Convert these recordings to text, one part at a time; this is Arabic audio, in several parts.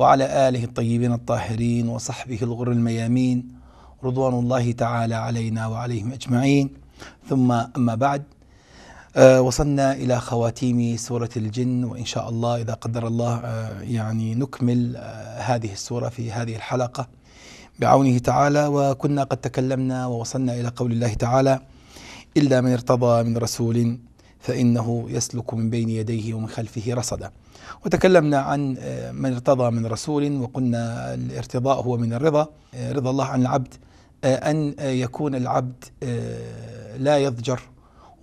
وعلى آله الطيبين الطاهرين وصحبه الغر الميامين رضوان الله تعالى علينا وعليهم أجمعين ثم أما بعد آه، وصلنا إلى خواتيم سورة الجن وإن شاء الله إذا قدر الله آه، يعني نكمل آه، هذه السورة في هذه الحلقة بعونه تعالى وكنا قد تكلمنا ووصلنا إلى قول الله تعالى إلا من ارتضى من رسول فإنه يسلك من بين يديه ومن خلفه رصدا وتكلمنا عن آه، من ارتضى من رسول وقلنا الارتضاء هو من الرضا آه، رضا الله عن العبد آه، أن يكون العبد لا يضجر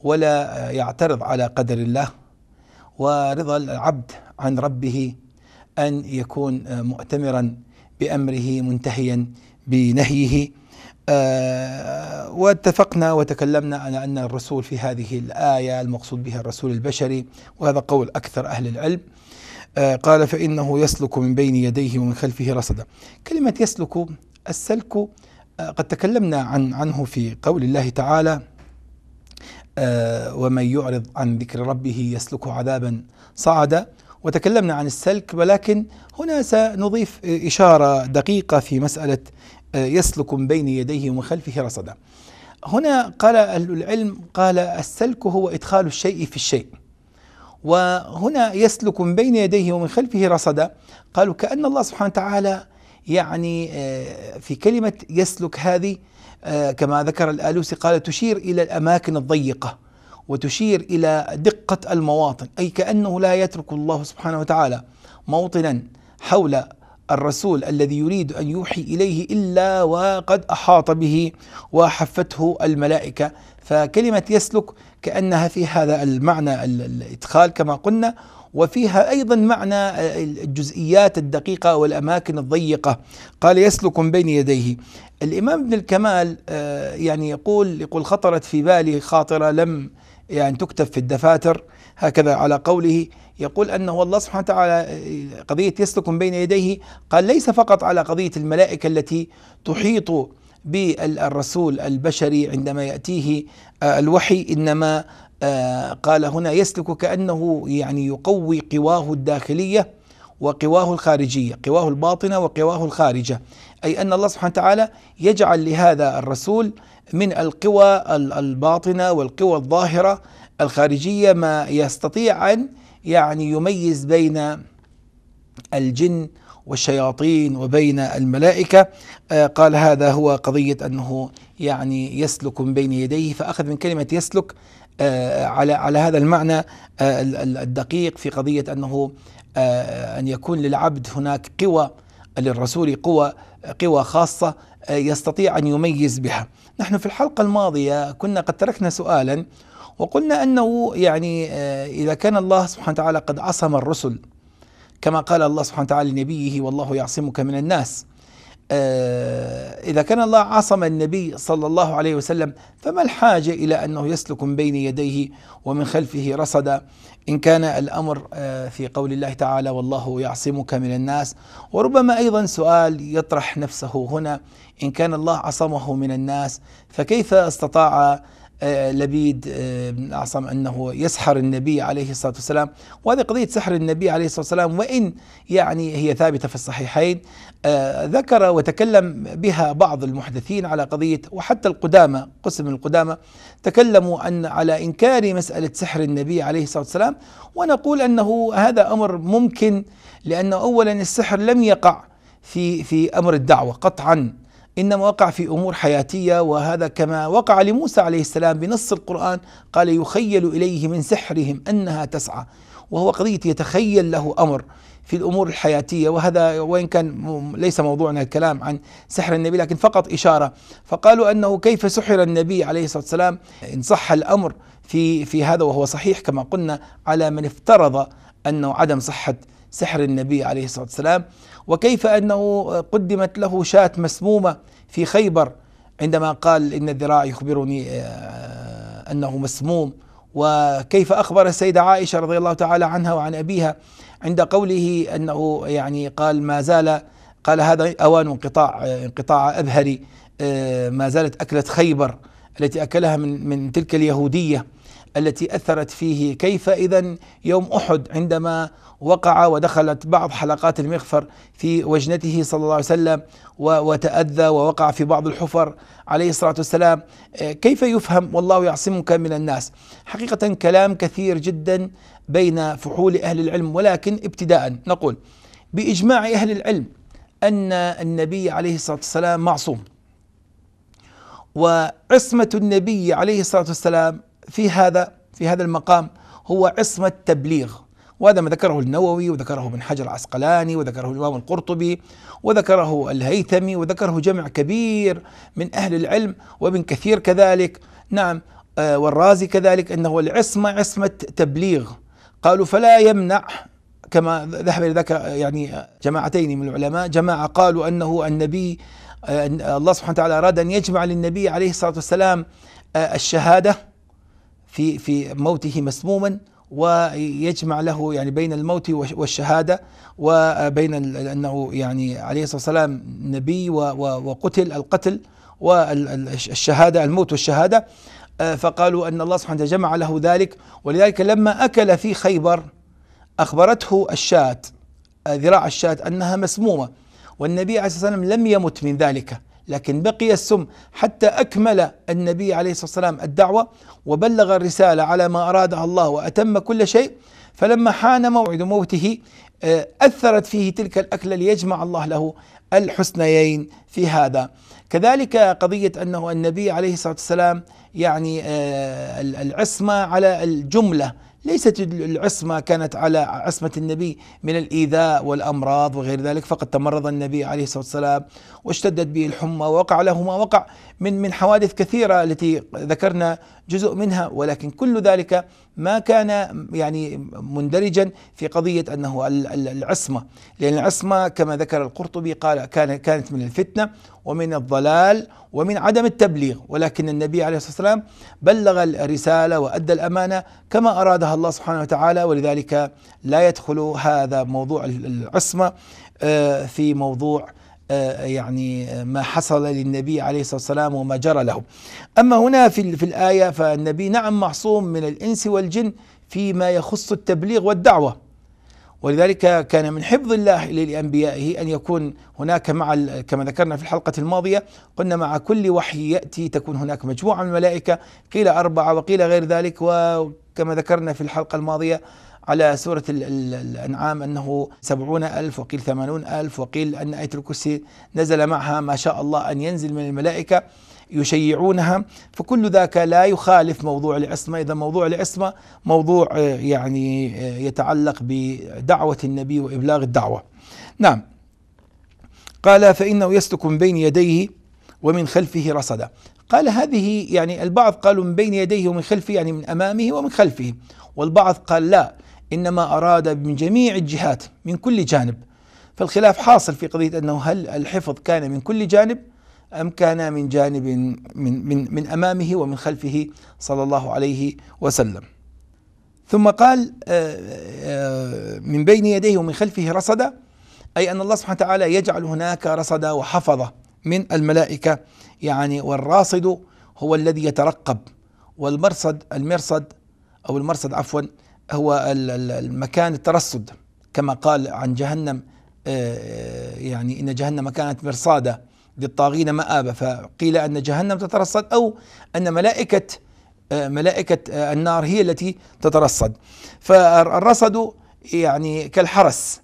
ولا يعترض على قدر الله ورضا العبد عن ربه أن يكون مؤتمرا بأمره منتهيا بنهيه آه، واتفقنا وتكلمنا على أن الرسول في هذه الآية المقصود بها الرسول البشري وهذا قول أكثر أهل العلم آه، قال فإنه يسلك من بين يديه ومن خلفه رصدا كلمة يسلك السلك آه، قد تكلمنا عن عنه في قول الله تعالى ومن يعرض عن ذكر ربه يسلك عذابا صعدا وتكلمنا عن السلك ولكن هنا سنضيف إشارة دقيقة في مسألة يسلك من بين يديه ومن خلفه رصدا هنا قال أهل العلم قال السلك هو إدخال الشيء في الشيء وهنا يسلك من بين يديه ومن خلفه رصدا قالوا كأن الله سبحانه وتعالى يعني آه، في كلمة يسلك هذه آه، كما ذكر الآلوسي قال تشير إلى الأماكن الضيقة وتشير إلى دقة المواطن أي كأنه لا يترك الله سبحانه وتعالى موطنا حول الرسول الذي يريد أن يوحي إليه إلا وقد أحاط به وحفته الملائكة فكلمة يسلك كأنها في هذا المعنى الإدخال كما قلنا وفيها أيضا معنى الجزئيات الدقيقة والأماكن الضيقة قال يسلك بين يديه الإمام ابن الكمال آه، يعني يقول يقول خطرت في بالي خاطرة لم يعني تكتب في الدفاتر هكذا على قوله يقول أنه الله سبحانه وتعالى آه، قضية يسلك بين يديه قال ليس فقط على قضية الملائكة التي تحيط بالرسول البشري عندما يأتيه آه، الوحي إنما آه، قال هنا يسلك كأنه يعني يقوي قواه الداخلية وقواه الخارجية قواه الباطنة وقواه الخارجة أي أن الله سبحانه وتعالى يجعل لهذا الرسول من القوى الباطنة والقوى الظاهرة الخارجية ما يستطيع أن يعني يميز بين الجن والشياطين وبين الملائكة آه، قال هذا هو قضية أنه يعني يسلك من بين يديه فأخذ من كلمة يسلك آه، على على هذا المعنى آه، الدقيق في قضية أنه أن يكون للعبد هناك قوى للرسول قوى قوى خاصة يستطيع أن يميز بها نحن في الحلقة الماضية كنا قد تركنا سؤالا وقلنا أنه يعني آه، إذا كان الله سبحانه وتعالى قد عصم الرسل كما قال الله سبحانه وتعالى لنبيه والله يعصمك من الناس آه، إذا كان الله عصم النبي صلى الله عليه وسلم فما الحاجة إلى أنه يسلك من بين يديه ومن خلفه رصدا إن كان الأمر آه، في قول الله تعالى والله يعصمك من الناس وربما أيضا سؤال يطرح نفسه هنا إن كان الله عصمه من الناس فكيف استطاع آه، لبيد آه، بن الأعصم أنه يسحر النبي عليه الصلاة والسلام وهذه قضية سحر النبي عليه الصلاة والسلام وإن يعني هي ثابتة في الصحيحين آه، ذكر وتكلم بها بعض المحدثين على قضية وحتى القدامى قسم القدامى تكلموا أن على إنكار مسألة سحر النبي عليه الصلاة والسلام ونقول أنه هذا أمر ممكن لأن أولا السحر لم يقع في في أمر الدعوة قطعا إنما وقع في أمور حياتية وهذا كما وقع لموسى عليه السلام بنص القرآن قال يخيل إليه من سحرهم أنها تسعى وهو قضية يتخيل له أمر في الأمور الحياتية وهذا وإن كان ليس موضوعنا الكلام عن سحر النبي لكن فقط إشارة فقالوا أنه كيف سحر النبي عليه الصلاة والسلام إن صح الأمر في في هذا وهو صحيح كما قلنا على من افترض أنه عدم صحة سحر النبي عليه الصلاة والسلام وكيف أنه قدمت له شاة مسمومة في خيبر عندما قال إن الذراع يخبرني آه، أنه مسموم وكيف أخبر السيدة عائشة رضي الله تعالى عنها وعن أبيها عند قوله أنه يعني قال ما زال قال هذا أوان انقطاع انقطاع أبهري آه، ما زالت أكلة خيبر التي أكلها من من تلك اليهودية التي اثرت فيه كيف اذا يوم احد عندما وقع ودخلت بعض حلقات المغفر في وجنته صلى الله عليه وسلم وتاذى ووقع في بعض الحفر عليه الصلاه والسلام آه، كيف يفهم والله يعصمك من الناس حقيقه كلام كثير جدا بين فحول اهل العلم ولكن ابتداء نقول باجماع اهل العلم ان النبي عليه الصلاه والسلام معصوم وعصمه النبي عليه الصلاه والسلام في هذا في هذا المقام هو عصمة تبليغ وهذا ما ذكره النووي وذكره ابن حجر العسقلاني وذكره الإمام القرطبي وذكره الهيثمي وذكره جمع كبير من أهل العلم وابن كثير كذلك نعم آه، والرازي كذلك أنه العصمة عصمة تبليغ قالوا فلا يمنع كما ذهب إلى ذاك يعني جماعتين من العلماء جماعة قالوا أنه النبي آه، الله سبحانه وتعالى أراد أن يجمع للنبي عليه الصلاة والسلام آه، الشهادة في في موته مسموما ويجمع له يعني بين الموت والشهاده وبين انه يعني عليه الصلاه والسلام نبي وقتل القتل والشهاده الموت والشهاده آه، فقالوا ان الله سبحانه جمع له ذلك ولذلك لما اكل في خيبر اخبرته الشاة آه، ذراع الشاة انها مسمومه والنبي عليه الصلاه والسلام لم يمت من ذلك لكن بقي السم حتى أكمل النبي عليه الصلاة والسلام الدعوة وبلغ الرسالة على ما أرادها الله وأتم كل شيء فلما حان موعد موته آه، أثرت فيه تلك الأكلة ليجمع الله له الحسنيين في هذا كذلك قضية أنه النبي عليه الصلاة والسلام يعني آه، العصمة على الجملة ليست العصمة كانت على عصمة النبي من الإيذاء والأمراض وغير ذلك فقد تمرض النبي عليه الصلاة والسلام واشتدت به الحمى ووقع له ما وقع من من حوادث كثيرة التي ذكرنا جزء منها ولكن كل ذلك ما كان يعني مندرجا في قضية أنه العصمة لأن العصمة كما ذكر القرطبي قال كان كانت من الفتنة ومن الضلال ومن عدم التبليغ ولكن النبي عليه الصلاة والسلام بلغ الرسالة وأدى الأمانة كما أرادها الله سبحانه وتعالى ولذلك لا يدخل هذا موضوع العصمة آه، في موضوع آه، يعني آه، ما حصل للنبي عليه الصلاه والسلام وما جرى له. اما هنا في في الايه فالنبي نعم معصوم من الانس والجن فيما يخص التبليغ والدعوه. ولذلك كان من حفظ الله لانبيائه ان يكون هناك مع كما ذكرنا في الحلقه الماضيه قلنا مع كل وحي ياتي تكون هناك مجموعه من الملائكه قيل اربعه وقيل غير ذلك وكما ذكرنا في الحلقه الماضيه على سورة الأنعام أنه سبعون ألف وقيل ثمانون ألف وقيل أن آية الكرسي نزل معها ما شاء الله أن ينزل من الملائكة يشيعونها فكل ذاك لا يخالف موضوع العصمة إذا موضوع العصمة موضوع آه، يعني آه، يتعلق بدعوة النبي وإبلاغ الدعوة نعم قال فإنه يسلك من بين يديه ومن خلفه رصدا قال هذه يعني البعض قالوا من بين يديه ومن خلفه يعني من أمامه ومن خلفه والبعض قال لا انما اراد من جميع الجهات من كل جانب فالخلاف حاصل في قضيه انه هل الحفظ كان من كل جانب ام كان من جانب من من من امامه ومن خلفه صلى الله عليه وسلم. ثم قال آه، آه، من بين يديه ومن خلفه رصد اي ان الله سبحانه وتعالى يجعل هناك رصد وحفظه من الملائكه يعني والراصد هو الذي يترقب والمرصد المرصد او المرصد عفوا هو المكان الترصد كما قال عن جهنم آه، يعني إن جهنم كانت مرصادا للطاغين مآبا فقيل أن جهنم تترصد أو أن ملائكة آه، ملائكة آه، النار هي التي تترصد فالرصد يعني كالحرس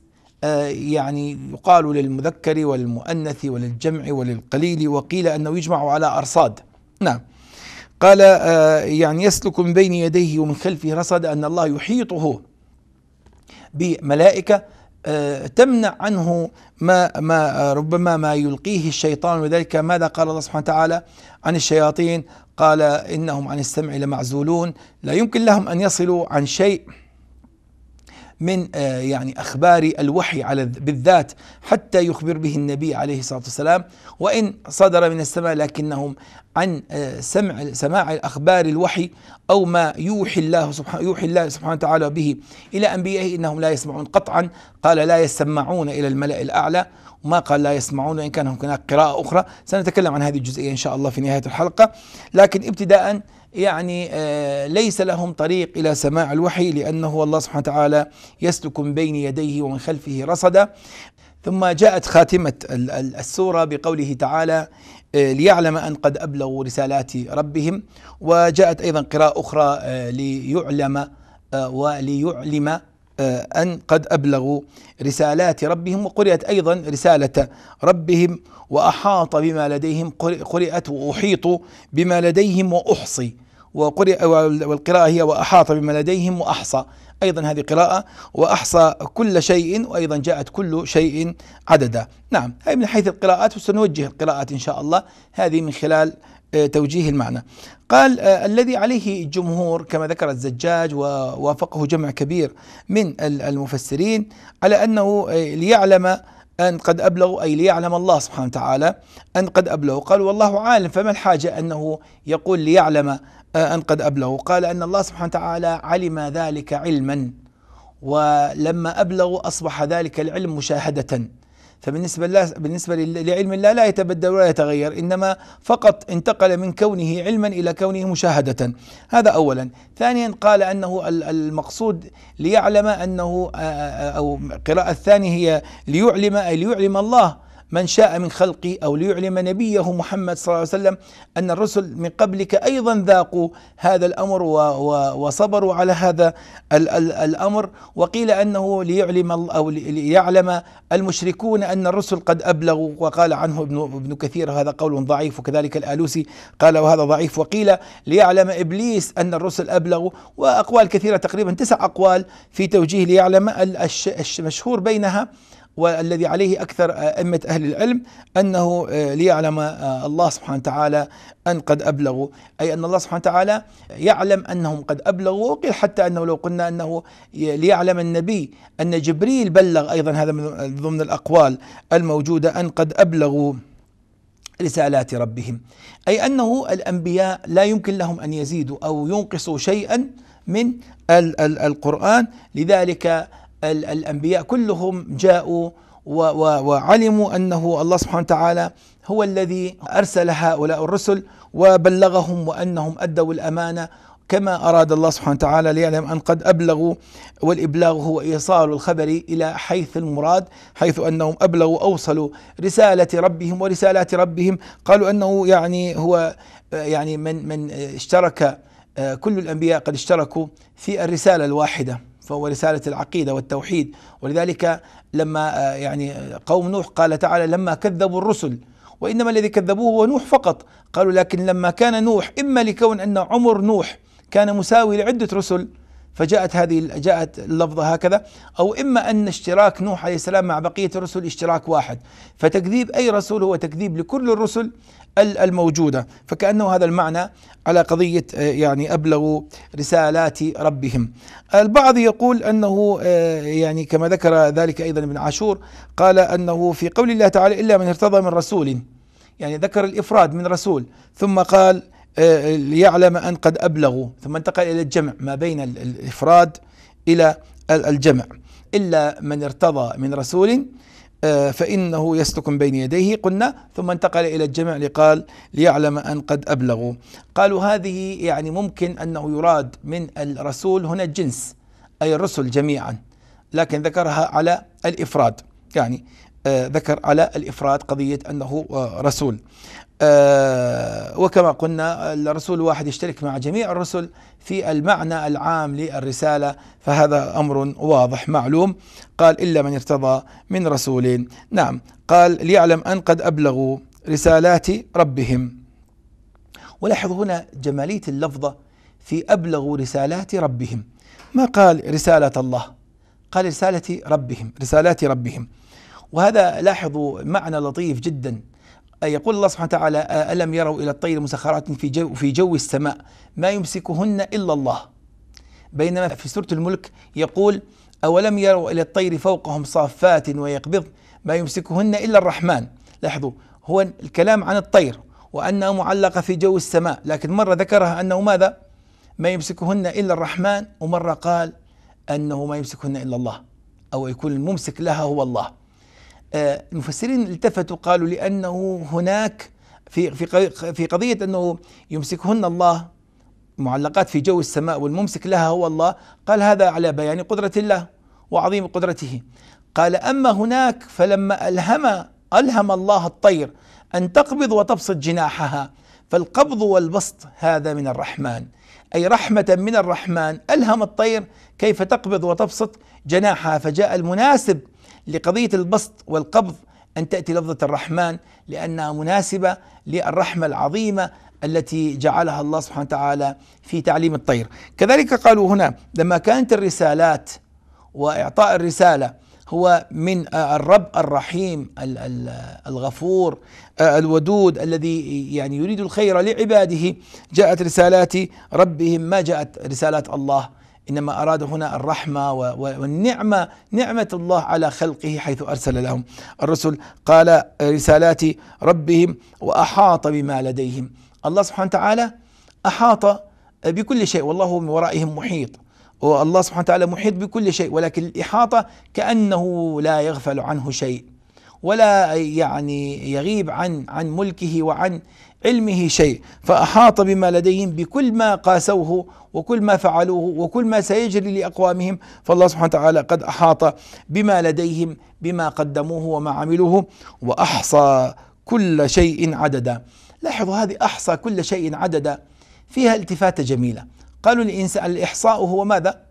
يعني يقال للمذكر والمؤنث وللجمع وللقليل وقيل أنه يجمع على أرصاد نعم قال آه، يعني يسلك من بين يديه ومن خلفه رصد أن الله يحيطه بملائكة آه، تمنع عنه ما ما آه، ربما ما يلقيه الشيطان وذلك ماذا قال الله سبحانه وتعالى عن الشياطين قال انهم عن السمع لمعزولون لا يمكن لهم ان يصلوا عن شيء من آه، يعني أخبار الوحي على بالذات حتى يخبر به النبي عليه الصلاة والسلام وإن صدر من السماء لكنهم عن آه، سمع سماع الأخبار الوحي أو ما يوحي الله سبحانه يوحي الله سبحانه وتعالى به إلى أنبيائه إنهم لا يسمعون قطعا قال لا يسمعون إلى الملأ الأعلى وما قال لا يسمعون إن كان هناك قراءة أخرى سنتكلم عن هذه الجزئية إن شاء الله في نهاية الحلقة لكن ابتداء يعني آه, ليس لهم طريق إلى سماع الوحي لأنه الله سبحانه وتعالى يسلك من بين يديه ومن خلفه رصدا ثم جاءت خاتمة السورة بقوله تعالى آه, ليعلم أن قد أبلغوا رسالات ربهم وجاءت أيضا قراءة أخرى آه, ليعلم وليعلم أن قد أبلغوا رسالات ربهم وقرئت أيضا رسالة ربهم وأحاط بما لديهم قرئت وأحيط بما لديهم وأحصي وقرئ والقراءة هي وأحاط بما لديهم وأحصى أيضا هذه قراءة وأحصى كل شيء وأيضا جاءت كل شيء عددا نعم هذه من حيث القراءات وسنوجه القراءات إن شاء الله هذه من خلال آه، توجيه المعنى قال آه الذي عليه الجمهور كما ذكر الزجاج ووافقه جمع كبير من المفسرين على أنه آه، ليعلم أن قد أبلغوا أي ليعلم الله سبحانه وتعالى أن قد أبلغوا قال والله عالم فما الحاجة أنه يقول ليعلم آه، أن قد أبلغوا قال أن الله سبحانه وتعالى علم ذلك علما ولما أبلغوا أصبح ذلك العلم مشاهدة فبالنسبة الله بالنسبة لعلم الله لا يتبدل ولا يتغير إنما فقط انتقل من كونه علما إلى كونه مشاهدة هذا أولا ثانيا قال أنه المقصود ليعلم أنه أو قراءة الثانية هي ليعلم أي ليعلم الله من شاء من خلقي أو ليعلم نبيه محمد صلى الله عليه وسلم أن الرسل من قبلك أيضا ذاقوا هذا الأمر وصبروا على هذا الأمر وقيل أنه ليعلم أو ليعلم المشركون أن الرسل قد أبلغوا وقال عنه ابن, كثير هذا قول ضعيف وكذلك الآلوسي قال وهذا ضعيف وقيل ليعلم إبليس أن الرسل أبلغوا وأقوال كثيرة تقريبا تسع أقوال في توجيه ليعلم المشهور بينها والذي عليه أكثر أئمة أهل العلم أنه آه، ليعلم آه، الله سبحانه وتعالى أن قد أبلغوا أي أن الله سبحانه وتعالى يعلم أنهم قد أبلغوا وقيل حتى أنه لو قلنا أنه ليعلم النبي أن جبريل بلغ أيضا هذا من ضمن الأقوال الموجودة أن قد أبلغوا رسالات ربهم أي أنه الأنبياء لا يمكن لهم أن يزيدوا أو ينقصوا شيئا من القرآن لذلك الأنبياء كلهم جاءوا وعلموا أنه الله سبحانه وتعالى هو الذي أرسل هؤلاء الرسل وبلغهم وأنهم أدوا الأمانة كما أراد الله سبحانه وتعالى ليعلم أن قد أبلغوا والإبلاغ هو إيصال الخبر إلى حيث المراد حيث أنهم أبلغوا أوصلوا رسالة ربهم ورسالات ربهم قالوا أنه يعني هو يعني من من اشترك آه، كل الأنبياء قد اشتركوا في الرسالة الواحدة فهو رسالة العقيدة والتوحيد ولذلك لما آه، يعني آه، قوم نوح قال تعالى لما كذبوا الرسل وإنما الذي كذبوه هو نوح فقط قالوا لكن لما كان نوح إما لكون أن عمر نوح كان مساوي لعدة رسل فجاءت هذه جاءت اللفظة هكذا أو إما أن اشتراك نوح عليه السلام مع بقية الرسل اشتراك واحد فتكذيب أي رسول هو تكذيب لكل الرسل الموجودة فكأنه هذا المعنى على قضية آه، يعني أبلغوا رسالات ربهم البعض يقول أنه آه، يعني كما ذكر ذلك أيضا ابن عاشور قال أنه في قول الله تعالى إلا من ارتضى من رسول يعني ذكر الإفراد من رسول ثم قال آه، ليعلم أن قد أبلغوا ثم انتقل إلى الجمع ما بين الإفراد إلى الجمع إلا من ارتضى من رسول آه، فإنه يسلك بين يديه قلنا ثم انتقل إلى الجمع لقال ليعلم أن قد أبلغوا قالوا هذه يعني ممكن أنه يراد من الرسول هنا الجنس أي الرسل جميعا لكن ذكرها على الإفراد يعني آه، ذكر على الإفراد قضية أنه آه، رسول آه، وكما قلنا الرسول واحد يشترك مع جميع الرسل في المعنى العام للرسالة فهذا أمر واضح معلوم قال إلا من ارتضى من رسول نعم قال ليعلم أن قد أبلغوا رسالات ربهم ولاحظ هنا جمالية اللفظة في أبلغوا رسالات ربهم ما قال رسالة الله قال رسالة ربهم رسالات ربهم وهذا لاحظوا معنى لطيف جدا يقول الله سبحانه وتعالى ألم يروا إلى الطير مسخرات في جو, في جو السماء ما يمسكهن إلا الله بينما في سورة الملك يقول أولم يروا إلى الطير فوقهم صافات ويقبض ما يمسكهن إلا الرحمن لاحظوا هو الكلام عن الطير وأنها معلقة في جو السماء لكن مرة ذكرها أنه ماذا ما يمسكهن إلا الرحمن ومرة قال أنه ما يمسكهن إلا الله أو يكون الممسك لها هو الله المفسرين آه، التفتوا قالوا لأنه هناك في في في قضية أنه يمسكهن الله معلقات في جو السماء والممسك لها هو الله قال هذا على بيان قدرة الله وعظيم قدرته قال أما هناك فلما ألهم ألهم الله الطير أن تقبض وتبسط جناحها فالقبض والبسط هذا من الرحمن أي رحمة من الرحمن ألهم الطير كيف تقبض وتبسط جناحها فجاء المناسب لقضية البسط والقبض أن تأتي لفظة الرحمن لأنها مناسبة للرحمة العظيمة التي جعلها الله سبحانه وتعالى في تعليم الطير كذلك قالوا هنا لما كانت الرسالات وإعطاء الرسالة هو من آه، الرب الرحيم الغفور آه، الودود الذي يعني يريد الخير لعباده جاءت رسالات ربهم ما جاءت رسالات الله إنما أراد هنا الرحمة والنعمة نعمة الله على خلقه حيث أرسل لهم الرسل قال رسالات ربهم وأحاط بما لديهم الله سبحانه وتعالى أحاط بكل شيء والله من ورائهم محيط والله سبحانه وتعالى محيط بكل شيء ولكن الإحاطة كأنه لا يغفل عنه شيء ولا يعني يغيب عن عن ملكه وعن علمه شيء فأحاط بما لديهم بكل ما قاسوه وكل ما فعلوه وكل ما سيجري لأقوامهم فالله سبحانه وتعالى قد أحاط بما لديهم بما قدموه وما عملوه وأحصى كل شيء عددا لاحظوا هذه أحصى كل شيء عددا فيها التفاتة جميلة قالوا الإنسان الإحصاء هو ماذا؟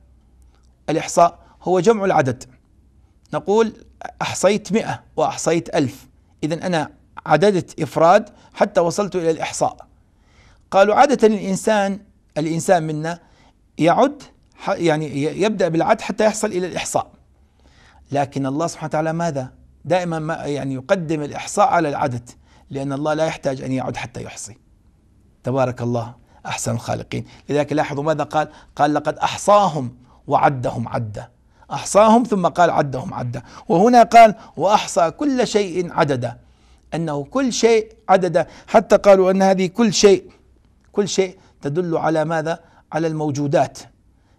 الإحصاء هو جمع العدد نقول أحصيت مئة وأحصيت ألف إذا أنا عددت إفراد حتى وصلت إلى الإحصاء قالوا عادة الإنسان الإنسان منا يعد يعني يبدأ بالعد حتى يحصل إلى الإحصاء لكن الله سبحانه وتعالى ماذا دائما ما يعني يقدم الإحصاء على العدد لأن الله لا يحتاج أن يعد حتى يحصي تبارك الله أحسن الخالقين لذلك لاحظوا ماذا قال قال لقد أحصاهم وعدهم عدا أحصاهم ثم قال عدهم عدا وهنا قال وأحصى كل شيء عددا أنه كل شيء عددا حتى قالوا أن هذه كل شيء كل شيء تدل على ماذا على الموجودات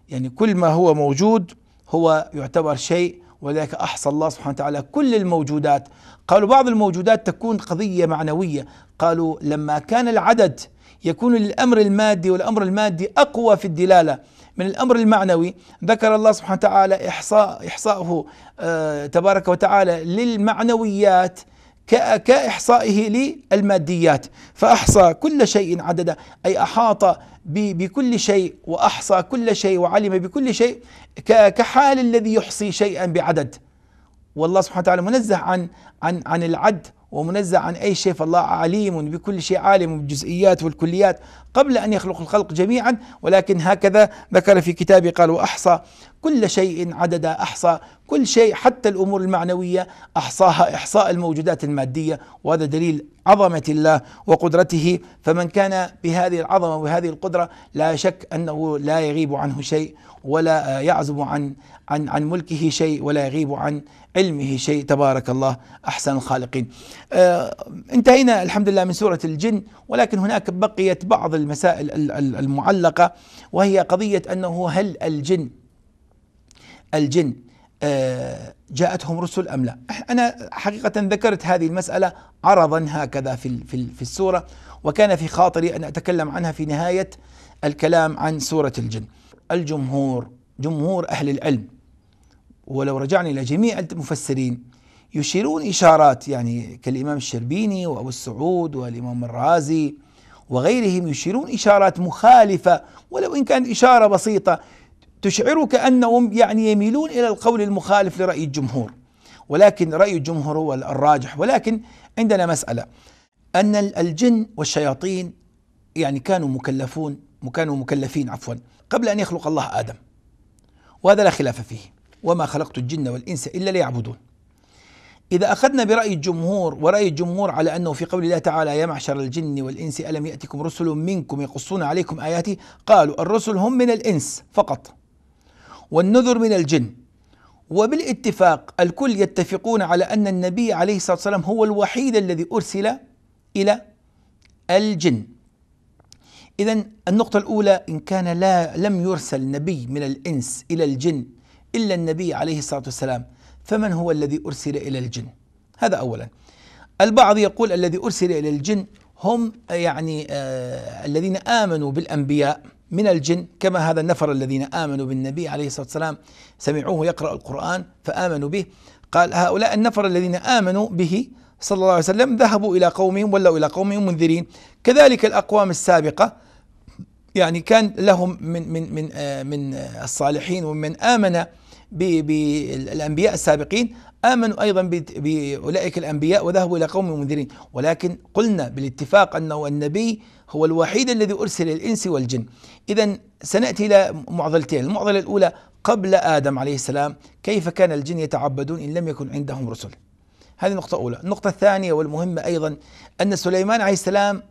يعني كل ما هو موجود هو يعتبر شيء ولذلك احصى الله سبحانه وتعالى كل الموجودات قالوا بعض الموجودات تكون قضيه معنويه قالوا لما كان العدد يكون الامر المادي والامر المادي اقوى في الدلاله من الأمر المعنوي ذكر الله سبحانه وتعالى إحصاء إحصاؤه آه، تبارك وتعالى للمعنويات كإحصائه للماديات فأحصى كل شيء عددا أي أحاط بكل شيء وأحصى كل شيء وعلم بكل شيء كحال الذي يحصي شيئا بعدد والله سبحانه وتعالى منزه عن عن عن العد ومنزه عن أي شيء فالله عليم بكل شيء عالم بالجزئيات والكليات قبل أن يخلق الخلق جميعا ولكن هكذا ذكر في كتابه قال وأحصى كل شيء عددا أحصى كل شيء حتى الأمور المعنوية أحصاها إحصاء الموجودات المادية وهذا دليل عظمة الله وقدرته فمن كان بهذه العظمة وهذه القدرة لا شك أنه لا يغيب عنه شيء ولا يعزم عن عن عن ملكه شيء ولا يغيب عن علمه شيء تبارك الله احسن الخالقين. آه انتهينا الحمد لله من سوره الجن ولكن هناك بقيت بعض المسائل المعلقه وهي قضيه انه هل الجن الجن آه جاءتهم رسل ام لا؟ انا حقيقه ذكرت هذه المساله عرضا هكذا في في في السوره وكان في خاطري ان اتكلم عنها في نهايه الكلام عن سوره الجن. الجمهور جمهور أهل العلم ولو رجعنا إلى جميع المفسرين يشيرون إشارات يعني كالإمام الشربيني وأبو السعود والإمام الرازي وغيرهم يشيرون إشارات مخالفة ولو إن كانت إشارة بسيطة تشعرك أنهم يعني يميلون إلى القول المخالف لرأي الجمهور ولكن رأي الجمهور هو الراجح ولكن عندنا مسألة أن الجن والشياطين يعني كانوا مكلفون كانوا مكلفين عفوا قبل أن يخلق الله آدم وهذا لا خلاف فيه وما خلقت الجن والإنس إلا ليعبدون إذا أخذنا برأي الجمهور ورأي الجمهور على أنه في قول الله تعالى يا معشر الجن والإنس ألم يأتكم رسل منكم يقصون عليكم آياتي قالوا الرسل هم من الإنس فقط والنذر من الجن وبالاتفاق الكل يتفقون على أن النبي عليه الصلاة والسلام هو الوحيد الذي أرسل إلى الجن إذا النقطة الأولى إن كان لا لم يرسل نبي من الإنس إلى الجن إلا النبي عليه الصلاة والسلام فمن هو الذي أرسل إلى الجن؟ هذا أولا. البعض يقول الذي أرسل إلى الجن هم يعني آه الذين آمنوا بالأنبياء من الجن كما هذا النفر الذين آمنوا بالنبي عليه الصلاة والسلام سمعوه يقرأ القرآن فآمنوا به قال هؤلاء النفر الذين آمنوا به صلى الله عليه وسلم ذهبوا إلى قومهم ولوا إلى قومهم منذرين كذلك الأقوام السابقة يعني كان لهم من من من آه، من آه، الصالحين ومن امن بالانبياء السابقين امنوا ايضا باولئك الانبياء وذهبوا الى قوم منذرين ولكن قلنا بالاتفاق انه النبي هو الوحيد الذي ارسل للانس والجن اذا سناتي الى معضلتين المعضله الاولى قبل ادم عليه السلام كيف كان الجن يتعبدون ان لم يكن عندهم رسل هذه نقطه اولى النقطه الثانيه والمهمه ايضا ان سليمان عليه السلام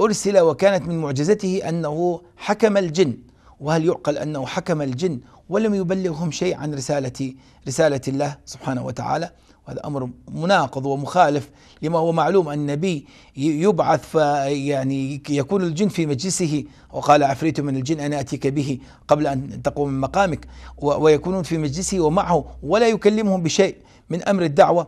أرسل وكانت من معجزته أنه حكم الجن وهل يعقل أنه حكم الجن ولم يبلغهم شيء عن رسالة رسالة الله سبحانه وتعالى وهذا أمر مناقض ومخالف لما هو معلوم أن النبي يبعث فيعني يكون الجن في مجلسه وقال عفريت من الجن أنا أتيك به قبل أن تقوم من مقامك ويكونون في مجلسه ومعه ولا يكلمهم بشيء من أمر الدعوة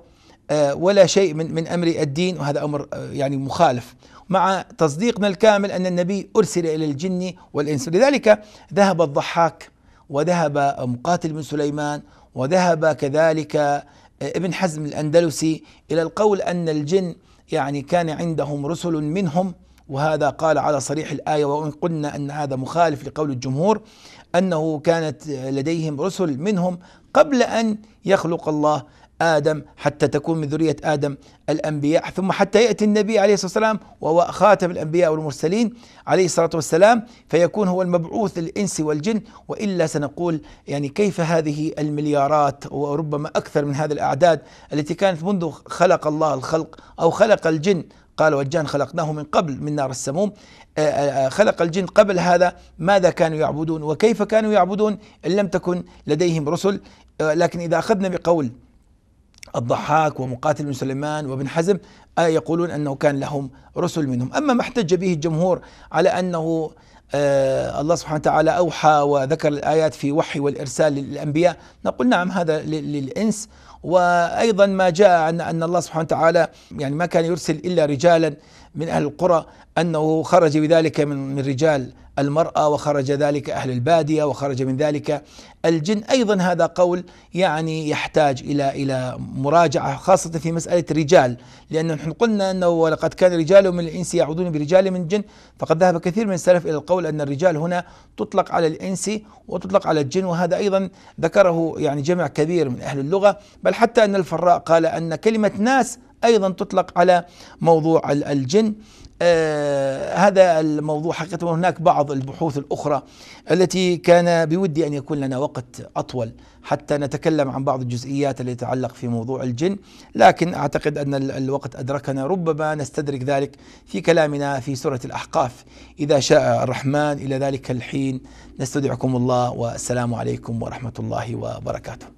آه، ولا شيء من من أمر الدين وهذا أمر آه، يعني مخالف مع تصديقنا الكامل أن النبي أرسل إلى الجن والإنس لذلك ذهب الضحاك وذهب مقاتل بن سليمان وذهب كذلك ابن حزم الأندلسي إلى القول أن الجن يعني كان عندهم رسل منهم وهذا قال على صريح الآية وإن قلنا أن هذا مخالف لقول الجمهور أنه كانت لديهم رسل منهم قبل أن يخلق الله آدم حتى تكون من ذرية آدم الأنبياء ثم حتى يأتي النبي عليه الصلاة والسلام وهو خاتم الأنبياء والمرسلين عليه الصلاة والسلام فيكون هو المبعوث للإنس والجن وإلا سنقول يعني كيف هذه المليارات وربما أكثر من هذه الأعداد التي كانت منذ خلق الله الخلق أو خلق الجن قال والجان خلقناه من قبل من نار السموم آه، آه، آه، خلق الجن قبل هذا ماذا كانوا يعبدون وكيف كانوا يعبدون إن لم تكن لديهم رسل لكن إذا أخذنا بقول الضحاك ومقاتل بن سليمان وابن حزم آه، يقولون انه كان لهم رسل منهم، اما ما احتج به الجمهور على انه آه، الله سبحانه وتعالى اوحى وذكر الايات في وحي والارسال للانبياء، نقول نعم هذا للانس وايضا ما جاء ان ان الله سبحانه وتعالى يعني ما كان يرسل الا رجالا من أهل القرى أنه خرج بذلك من, من رجال المرأة وخرج ذلك أهل البادية وخرج من ذلك الجن أيضا هذا قول يعني يحتاج إلى إلى مراجعة خاصة في مسألة رجال لأن نحن قلنا أنه ولقد كان رجال من الإنس يعودون برجال من الجن فقد ذهب كثير من السلف إلى القول أن الرجال هنا تطلق على الإنس وتطلق على الجن وهذا أيضا ذكره يعني جمع كبير من أهل اللغة بل حتى أن الفراء قال أن كلمة ناس أيضا تطلق على موضوع الجن آه هذا الموضوع حقيقة هناك بعض البحوث الأخرى التي كان بودي أن يكون لنا وقت أطول حتى نتكلم عن بعض الجزئيات التي تتعلق في موضوع الجن لكن أعتقد أن الوقت أدركنا ربما نستدرك ذلك في كلامنا في سورة الأحقاف إذا شاء الرحمن إلى ذلك الحين نستودعكم الله والسلام عليكم ورحمة الله وبركاته